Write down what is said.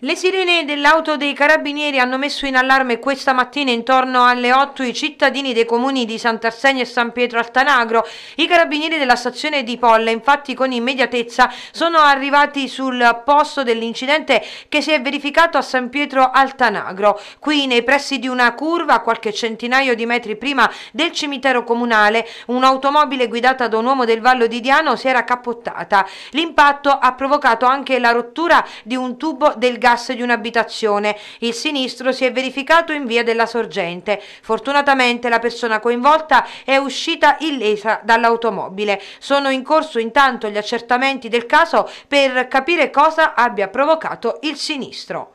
Le sirene dell'auto dei carabinieri hanno messo in allarme questa mattina intorno alle 8 i cittadini dei comuni di Sant'Arsenio e San Pietro Altanagro. I carabinieri della stazione di Polle infatti con immediatezza sono arrivati sul posto dell'incidente che si è verificato a San Pietro Altanagro. Qui nei pressi di una curva, qualche centinaio di metri prima del cimitero comunale, un'automobile guidata da un uomo del Vallo di Diano si era capottata. L'impatto ha provocato anche la rottura di un tubo del gas gas di un'abitazione. Il sinistro si è verificato in via della sorgente. Fortunatamente la persona coinvolta è uscita illesa dall'automobile. Sono in corso intanto gli accertamenti del caso per capire cosa abbia provocato il sinistro.